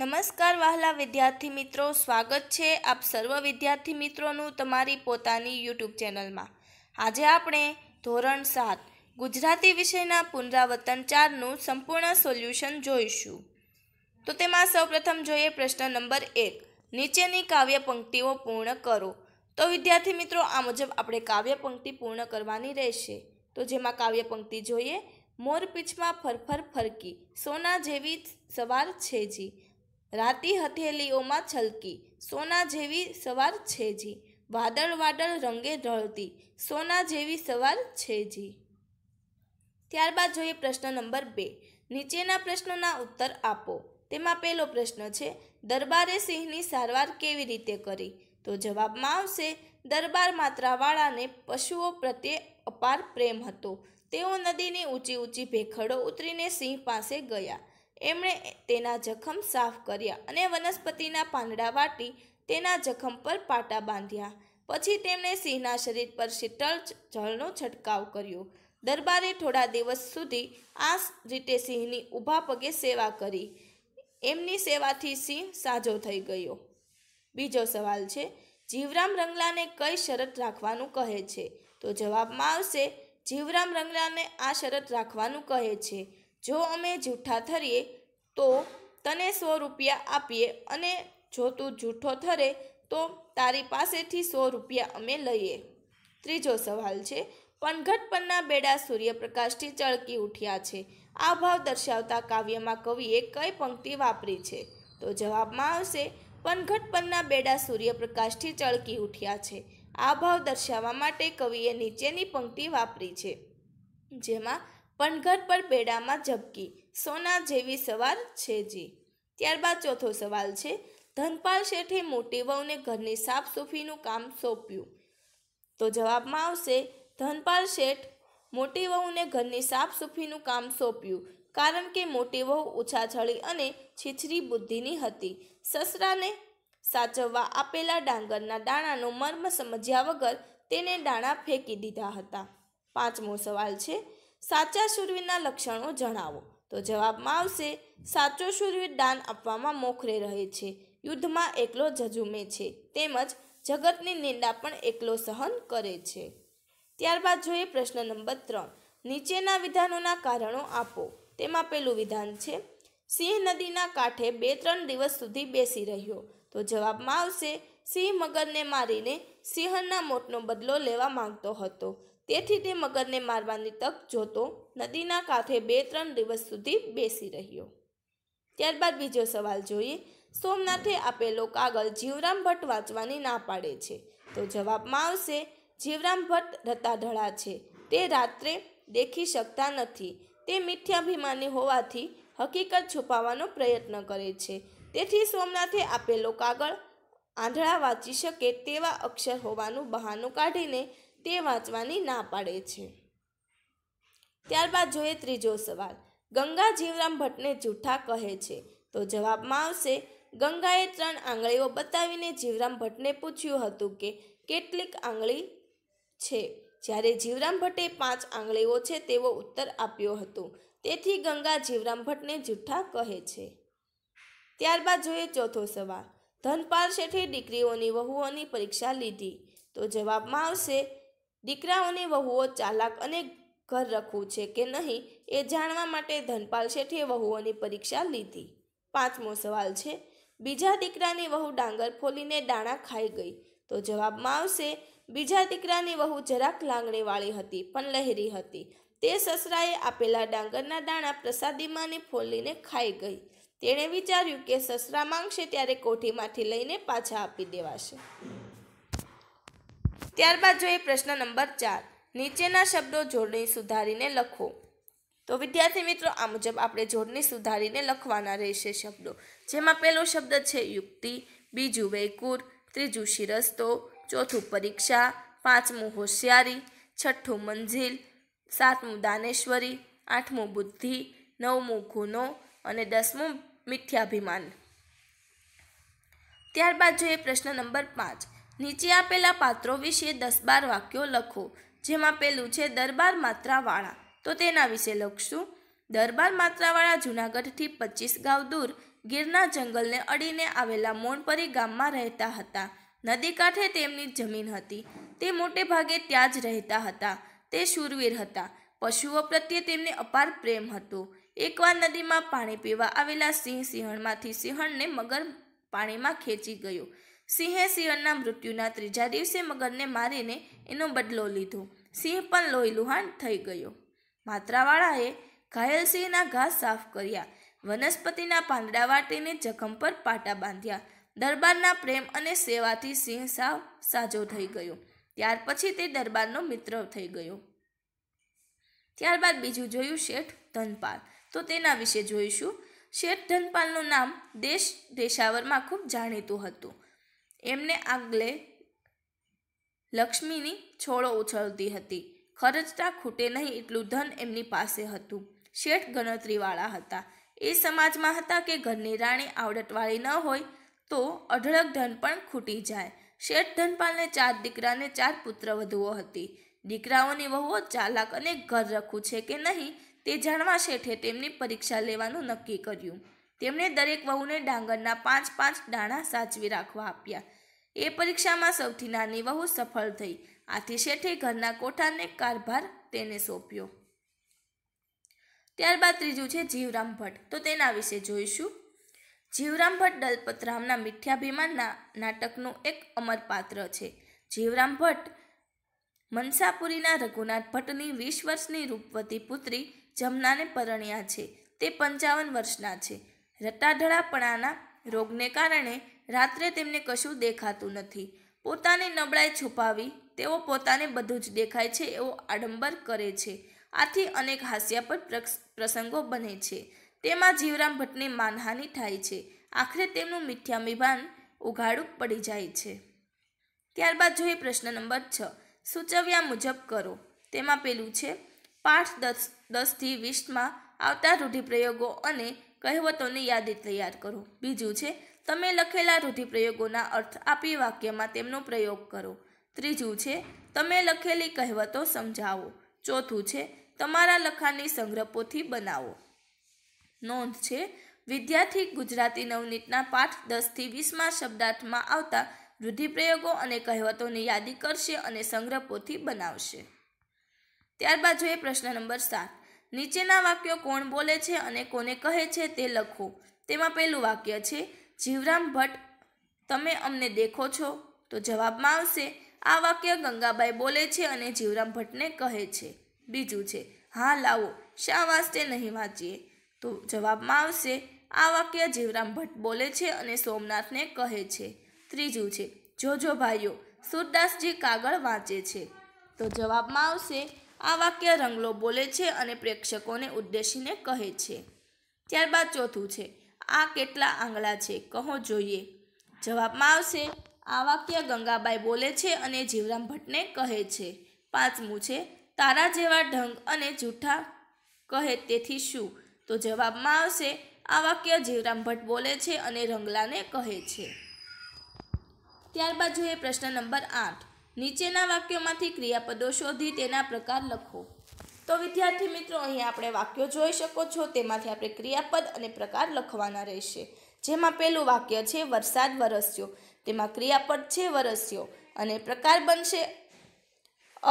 નમસ્કાર વહાલા વિદ્યાર્થી મિત્રો સ્વાગત છે આપ સર્વ વિદ્યાર્થી મિત્રોનું તમારી પોતાની યુટ્યુબ ચેનલમાં આજે આપણે ધોરણ સાત ગુજરાતી વિષયના પુનરાવર્તન ચારનું સંપૂર્ણ સોલ્યુશન જોઈશું તો તેમાં સૌપ્રથમ જોઈએ પ્રશ્ન નંબર એક નીચેની કાવ્ય પંક્તિઓ પૂર્ણ કરો તો વિદ્યાર્થી મિત્રો આ મુજબ આપણે કાવ્ય પંક્તિ પૂર્ણ કરવાની રહેશે તો જેમાં કાવ્ય પંક્તિ જોઈએ મોર પીછમાં ફરફર ફરકી સોના જેવી સવાર છે જી રાતી હથેલીઓમાં છલકી સોના જેવી સવાર છે જી વાદળ વાદળ રંગે ઢળતી સોના જેવી સવાર છે જી ત્યારબાદ જોઈએ પ્રશ્ન નંબર બે નીચેના પ્રશ્નોના ઉત્તર આપો તેમાં પહેલો પ્રશ્ન છે દરબારે સિંહની સારવાર કેવી રીતે કરી તો જવાબમાં આવશે દરબાર માત્રાવાળાને પશુઓ પ્રત્યે અપાર પ્રેમ હતો તેઓ નદીની ઊંચી ઊંચી ભેખડો ઉતરીને સિંહ પાસે ગયા એમણે તેના જખમ સાફ કર્યા અને વનસ્પતિના પાંદડા વાટી તેના જખમ પર પાટા બાંધ્યા પછી તેમણે સિંહના શરીર પર શીતળ જળનો છંટકાવ કર્યો દરબારે થોડા દિવસ સુધી આ રીતે સિંહની ઊભા પગે સેવા કરી એમની સેવાથી સિંહ સાજો થઈ ગયો બીજો સવાલ છે જીવરામ રંગલાને કઈ શરત રાખવાનું કહે છે તો જવાબમાં આવશે જીવરામ રંગલાને આ શરત રાખવાનું કહે છે જો અમે જૂઠા થરીએ તો તને સો રૂપિયા આપીએ અને જો તું જૂઠો થરે તો તારી પાસેથી સો રૂપિયા અમે લઈએ ત્રીજો સવાલ છે પનઘટ પરના બેડા સૂર્યપ્રકાશથી ચળકી ઉઠ્યા છે આ ભાવ દર્શાવતા કાવ્યમાં કવિએ કઈ પંક્તિ વાપરી છે તો જવાબમાં આવશે પનઘટ પરના બેડા સૂર્યપ્રકાશથી ચળકી ઉઠ્યા છે આ ભાવ દર્શાવવા માટે કવિએ નીચેની પંક્તિ વાપરી છે જેમાં પનઘટ પર બેડામાં ઝબકી સોના જેવી સવાર છે જી ત્યારબાદ ચોથો સવાલ છે ધનપાલ શેઠે મોટી વહુને ઘરની સાફસૂફીનું કામ સોંપ્યું તો જવાબમાં આવશે ધનપાલ શેઠ મોટી વહુને ઘરની સાફસૂફીનું કામ સોંપ્યું કારણ કે મોટી વહુ ઓછા છળી અને છીછરી બુદ્ધિની હતી સસરાને સાચવવા આપેલા ડાંગરના દાણાનો મર્મ સમજ્યા વગર તેને દાણા ફેંકી દીધા હતા પાંચમો સવાલ છે સાચા શૂરવીરના લક્ષણો જણાવો તો જવાબમાં આવશે સાચો શૂરવીર દાન આપવામાં મોખરે રહે છે યુદ્ધમાં એકલો જજુમે છે તેમજ જગતની નિંદા પણ એકલો સહન કરે છે ત્યારબાદ જોઈએ પ્રશ્ન નંબર ત્રણ નીચેના વિધાનોના કારણો આપો તેમાં પેલું વિધાન છે સિંહ નદીના કાંઠે બે ત્રણ દિવસ સુધી બેસી રહ્યો તો જવાબમાં આવશે સિંહ મગરને મારીને સિંહના મોટનો બદલો લેવા માંગતો હતો તેથી તે મગરને મારવાની તક જોતો નદીના કાંઠે બે ત્રણ દિવસ સુધી બેસી રહ્યો ત્યારબાદ બીજો સવાલ જોઈએ સોમનાથે આપેલો કાગળ જીવરામ ભટ્ટ વાંચવાની ના પાડે છે તો જવાબમાં આવશે જીવરામ ભટ્ટ રતાઢળા છે તે રાત્રે દેખી શકતા નથી તે મિથ્યાભિમાની હોવાથી હકીકત છુપાવવાનો પ્રયત્ન કરે છે તેથી સોમનાથે આપેલો કાગળ આંધળા વાંચી શકે તેવા અક્ષર હોવાનું બહાનું કાઢીને તે વાંચવાની ના પાડે છે ત્યારબાદ જોઈએ ત્રીજો સવાલ ગંગા જીવરામ ભટ્ટને જૂઠા કહે છે તો જવાબમાં આવશે ગંગાએ ત્રણ આંગળીઓ બતાવીને જીવરામ ભટ્ટને પૂછ્યું હતું કે કેટલીક આંગળી છે જ્યારે જીવરામ ભટ્ટે પાંચ આંગળીઓ છે તેવો ઉત્તર આપ્યો હતો તેથી ગંગા જીવરામ ભટ્ટને જૂઠા કહે છે ત્યારબાદ જોઈએ ચોથો સવાલ ધનપાલ શેઠે દીકરીઓની વહુઓની પરીક્ષા લીધી તો જવાબમાં આવશે દીકરાઓની વહુઓ ચાલાક અને ઘર રખવું છે કે નહીં એ જાણવા માટે ધનપાલ શેઠીએ વહુઓની પરીક્ષા લીધી પાંચમો સવાલ છે બીજા દીકરાની વહુ ડાંગર ફોલીને દાણા ખાઈ ગઈ તો જવાબમાં આવશે બીજા દીકરાની વહુ જરાક લાંગણીવાળી હતી પણ લહેરી હતી તે સસરાએ આપેલા ડાંગરના દાણા પ્રસાદીમાંની ફોલીને ખાઈ ગઈ તેણે વિચાર્યું કે સસરા માંગશે ત્યારે કોઠીમાંથી લઈને પાછા આપી દેવાશે ત્યારબાદ જોઈએ પ્રશ્ન નંબર ચાર નીચેના શબ્દો જોડણી સુધારીને લખો તો વિદ્યાર્થી મિત્રો આ મુજબ આપણે જોડણી સુધારીને લખવાના રહેશે શબ્દો જેમાં પહેલો શબ્દ છે યુક્તિ બીજું વૈકુર ત્રીજું શિરસ્તો ચોથું પરીક્ષા પાંચમું હોશિયારી છઠ્ઠું મંજિલ સાતમું દાનેશ્વરી આઠમું બુદ્ધિ નવમું ગુનો અને દસમું મિથ્યાભિમાન ત્યારબાદ જોઈએ પ્રશ્ન નંબર પાંચ નીચે આપેલા પાત્રો વિશે દસ બાર વાક્યો લખો જેમાં પેલું છે દરબાર માત્રાવાળા તો તેના વિશે લખશું દરબાર માત્રાવાળા જૂનાગઢથી પચીસ ગાંવ દૂર ગીરના જંગલને અડીને આવેલા મોણપરી ગામમાં રહેતા હતા નદી કાંઠે તેમની જમીન હતી તે મોટે ભાગે ત્યાં જ રહેતા હતા તે શૂરવીર હતા પશુઓ પ્રત્યે તેમને અપાર પ્રેમ હતો એકવાર નદીમાં પાણી પીવા આવેલા સિંહ સિંહણમાંથી સિંહણને મગર પાણીમાં ખેંચી ગયો સિંહે સિંહણના મૃત્યુના ત્રીજા દિવસે મગરને મારીને એનો બદલો લીધો સિંહ પણ લોહીલુહાણ થઈ ગયો માત્રાવાળાએ ઘાયલ સિંહના ઘાસ સાફ કર્યા વનસ્પતિના પાંદડા વાટીને જખમ પર પાટા બાંધ્યા દરબારના પ્રેમ અને સેવાથી સિંહ સાવ સાજો થઈ ગયો ત્યાર પછી તે દરબારનો મિત્ર થઈ ગયો ત્યારબાદ બીજું જોયું શેઠ ધનપાલ તો તેના વિશે જોઈશું શેઠ ધનપાલનું નામ દેશ દેશાવરમાં ખૂબ જાણીતું હતું એમને આગલે લક્ષ્મીની છોડો ઉછળતી હતી ખર્ચતા ખૂટે નહીં એટલું ધન એમની પાસે હતું શેઠ ગણતરીવાળા હતા એ સમાજમાં હતા કે ઘરની રાણી આવડતવાળી ન હોય તો અઢળક ધન પણ ખૂટી જાય શેઠ ધનપાલને ચાર દીકરાને ચાર પુત્ર વધુઓ હતી દીકરાઓની વહુઓ ચાલાક અને ઘર રખું છે કે નહીં તે જાણવા શેઠે તેમની પરીક્ષા લેવાનું નક્કી કર્યું તેમણે દરેક વહુને ડાંગરના પાંચ પાંચ દાણા સાચવી રાખવા આપ્યા એ પરીક્ષામાં સૌથી નાની વહુ સફળ થઈ આથી શેઠે ઘરના કોઠાને કારભાર તેને સોંપ્યો ત્યારબાદ ત્રીજું છે જીવરામ ભટ્ટ તો તેના વિશે જોઈશું જીવરામ ભટ્ટ દલપતરામના મિથ્યાભિમાનના નાટકનું એક અમર પાત્ર છે જીવરામ ભટ્ટ મનસાપુરીના રઘુનાથ ભટ્ટની વીસ વર્ષની રૂપવતી પુત્રી જમનાને પરણ્યા છે તે પંચાવન વર્ષના છે રટાઢળાપણાના રોગને કારણે રાત્રે તેમને કશું દેખાતું નથી પોતાની નબળાઈ છુપાવી તેઓ પોતાને બધું જ દેખાય છે એવો આડંબર કરે છે આથી અનેક હાસ્યાપદ પ્રસંગો બને છે તેમાં જીવરામ ભટ્ટને માનહાનિ થાય છે આખરે તેમનું મિથ્યામિભાન ઉઘાડું પડી જાય છે ત્યારબાદ જોઈએ પ્રશ્ન નંબર છ સૂચવ્યા મુજબ કરો તેમાં પેલું છે પાઠ દસ દસથી વીસમાં આવતા રૂઢિપ્રયોગો અને કહેવતોની યાદી તૈયાર કરો બીજું છે તમે લખેલા રૂઢિપ્રયોગોના અર્થ આપી વાક્યમાં તેમનો પ્રયોગ કરો ત્રીજું છે તમે લખેલી કહેવતો સમજાવો ચોથું છે તમારા લખાણની સંગ્રહપોથી બનાવો નોંધ છે વિદ્યાર્થી ગુજરાતી નવનીતના પાઠ દસથી વીસમાં શબ્દાર્થમાં આવતા રૂઢિપ્રયોગો અને કહેવતોની યાદી કરશે અને સંગ્રહપોથી બનાવશે ત્યારબાદ જોઈએ પ્રશ્ન નંબર સાત નીચેના વાક્યો કોણ બોલે છે અને કોને કહે છે તે લખો તેમાં પહેલું વાક્ય છે જીવરામ ભટ્ટ તમે અમને દેખો છો તો જવાબમાં આવશે આ વાક્ય ગંગાબાઈ બોલે છે અને જીવરામ ભટ્ટને કહે છે બીજું છે હા લાવો શા વાસ્તે નહીં વાંચીએ તો જવાબમાં આવશે આ વાક્ય જીવરામ ભટ્ટ બોલે છે અને સોમનાથને કહે છે ત્રીજું છે જોજો ભાઈઓ સુરદાસજી કાગળ વાંચે છે તો જવાબમાં આવશે આ વાક્ય રંગલો બોલે છે અને પ્રેક્ષકોને ઉદ્દેશીને કહે છે ત્યારબાદ ચોથું છે આ કેટલા આંગળા છે કહો જોઈએ જવાબમાં આવશે આ વાક્ય ગંગાબાઈ બોલે છે અને જીવરામ ભટ્ટને કહે છે પાંચમું છે તારા જેવા ઢંગ અને જૂઠા કહે તેથી શું તો જવાબમાં આવશે આ વાક્ય જીવરામ ભટ્ટ બોલે છે અને રંગલાને કહે છે ત્યારબાદ જોઈએ પ્રશ્ન નંબર આઠ નીચેના વાક્યોમાંથી ક્રિયાપદો શોધી તેના પ્રકાર લખો તો વિદ્યાર્થી મિત્રો અહીં આપણે વાક્યો જોઈ શકો છો તેમાંથી આપણે ક્રિયાપદ અને પ્રકાર લખવાના રહેશે જેમાં પહેલું વાક્ય છે વરસાદ વરસ્યો તેમાં ક્રિયાપદ છે વરસ્યો અને પ્રકાર બનશે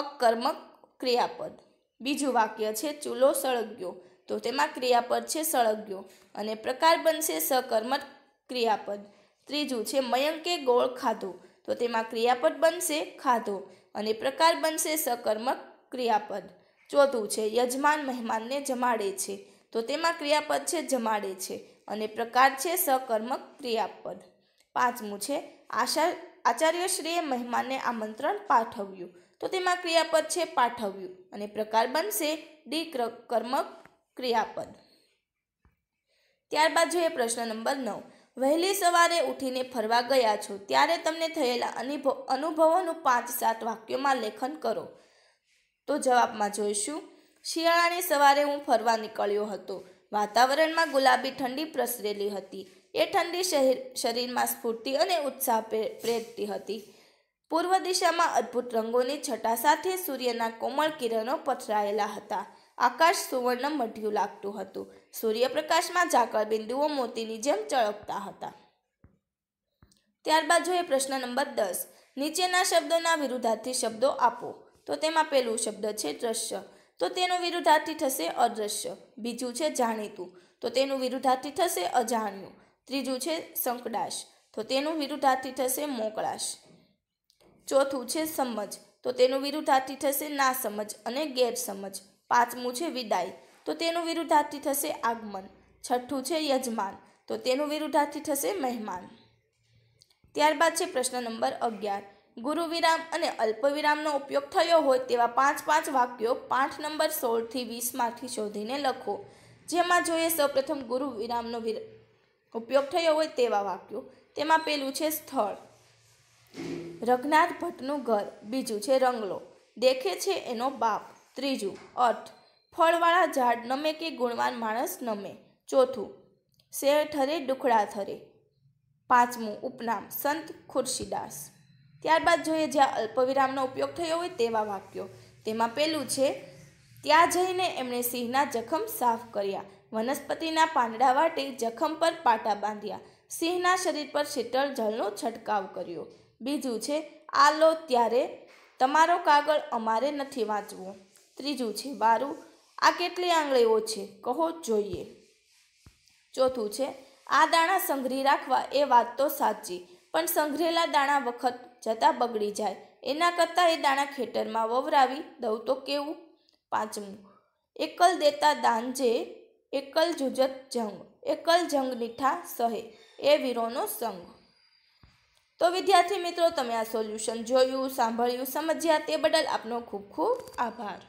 અકર્મક ક્રિયાપદ બીજું વાક્ય છે ચૂલો સળગ્યો તો તેમાં ક્રિયાપદ છે સળગ્યો અને પ્રકાર બનશે સકર્મક ક્રિયાપદ ત્રીજું છે મયંકે ગોળ ખાધો તો તેમાં ક્રિયાપદ બનશે ખાધો અને પ્રકાર બનશે સકર્મક ક્રિયાપદ ચોથું છે યજમાન મહેમાનને જમાડે છે તો તેમાં ક્રિયાપદ છે જમાડે છે અને પ્રકાર છે સકર્મક ક્રિયાપદ પાંચમું છે આશા શ્રીએ મહેમાનને આમંત્રણ પાઠવ્યું તો તેમાં ક્રિયાપદ છે પાઠવ્યું અને પ્રકાર બનશે ડી કર્મક ક્રિયાપદ ત્યારબાદ જોઈએ પ્રશ્ન નંબર નવ વહેલી સવારે ઉઠીને ફરવા ગયા છો ત્યારે તમને થયેલા અનુભવ અનુભવોનું પાંચ સાત વાક્યોમાં લેખન કરો તો જવાબમાં જોઈશું શિયાળાની સવારે હું ફરવા નીકળ્યો હતો વાતાવરણમાં ગુલાબી ઠંડી પ્રસરેલી હતી એ ઠંડી શહેર શરીરમાં સ્ફૂર્તિ અને ઉત્સાહ પ્રેરતી હતી પૂર્વ દિશામાં અદ્ભુત રંગોની છટા સાથે સૂર્યના કોમળ કિરણો પથરાયેલા હતા આકાશ સુવર્ણ મઢ્યું લાગતું હતું સૂર્યપ્રકાશમાં ઝાકળ બિંદુઓ મોતીની જેમ ચળકતા હતા ત્યારબાદ જોઈએ પ્રશ્ન નંબર દસ નીચેના શબ્દોના વિરુદ્ધાર્થી શબ્દો આપો તો તેમાં પહેલું શબ્દ છે દ્રશ્ય તો તેનું વિરુદ્ધાર્થી થશે અદ્રશ્ય બીજું છે જાણીતું તો તેનું વિરુદ્ધાર્થી થશે અજાણ્યું ત્રીજું છે સંકડાશ તો તેનું વિરુદ્ધાર્થી થશે મોકળાશ ચોથું છે સમજ તો તેનું વિરુદ્ધાર્થી થશે ના સમજ અને ગેરસમજ પાંચમું છે વિદાય તો તેનું વિરુદ્ધાર્થી થશે આગમન છઠ્ઠું છે યજમાન તો તેનું વિરુદ્ધાર્થી થશે મહેમાન ત્યારબાદ છે પ્રશ્ન નંબર અગિયાર ગુરુ વિરામ અને અલ્પવિરામનો ઉપયોગ થયો હોય તેવા પાંચ પાંચ વાક્યો પાઠ નંબર સોળથી વીસમાંથી શોધીને લખો જેમાં જોઈએ સૌપ્રથમ ગુરુ વિરામનો ઉપયોગ થયો હોય તેવા વાક્યો તેમાં પેલું છે સ્થળ રઘનાથ ભટ્ટનું ઘર બીજું છે રંગલો દેખે છે એનો બાપ ત્રીજું અર્થ ફળવાળા ઝાડ નમે કે ગુણવાન માણસ નમે ચોથું શેર ઠરે ડુખડા થરે પાંચમું ઉપનામ સંત ખુરશીદાસ ત્યારબાદ જોઈએ જ્યાં અલ્પવિરામનો ઉપયોગ થયો હોય તેવા વાક્યો તેમાં પહેલું છે ત્યાં જઈને એમણે સિંહના જખમ સાફ કર્યા વનસ્પતિના પાંદડા વાટે જખમ પર પાટા બાંધ્યા સિંહના શરીર પર શીતળ જળનો છંટકાવ કર્યો બીજું છે આ લો ત્યારે તમારો કાગળ અમારે નથી વાંચવો ત્રીજું છે બારું આ કેટલી આંગળીઓ છે કહો જોઈએ ચોથું છે આ દાણા સંઘરી રાખવા એ વાત તો સાચી પણ સંઘરેલા દાણા વખત જતાં બગડી જાય એના કરતાં એ દાણા ખેતરમાં વવરાવી દઉં તો કેવું પાંચમું એકલ દેતા દાંજે એકલ જુજત જંગ એકલ જંગ નીઠા સહે એ વીરોનો સંગ તો વિદ્યાર્થી મિત્રો તમે આ સોલ્યુશન જોયું સાંભળ્યું સમજ્યા તે બદલ આપનો ખૂબ ખૂબ આભાર